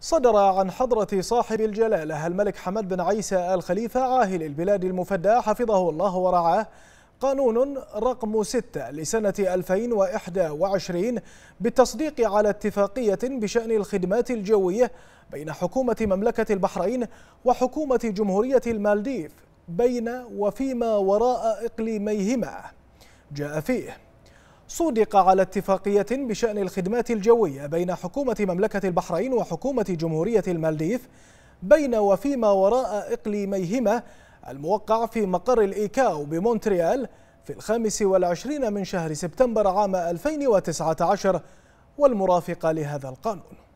صدر عن حضرة صاحب الجلالة الملك حمد بن عيسى الخليفة عاهل البلاد المفدى حفظه الله ورعاه قانون رقم 6 لسنة 2021 بالتصديق على اتفاقية بشأن الخدمات الجوية بين حكومة مملكة البحرين وحكومة جمهورية المالديف بين وفيما وراء إقليميهما جاء فيه صودق على اتفاقية بشأن الخدمات الجوية بين حكومة مملكة البحرين وحكومة جمهورية المالديف بين وفيما وراء إقليميهما الموقع في مقر الإيكاو بمونتريال في الخامس والعشرين من شهر سبتمبر عام 2019 والمرافقة لهذا القانون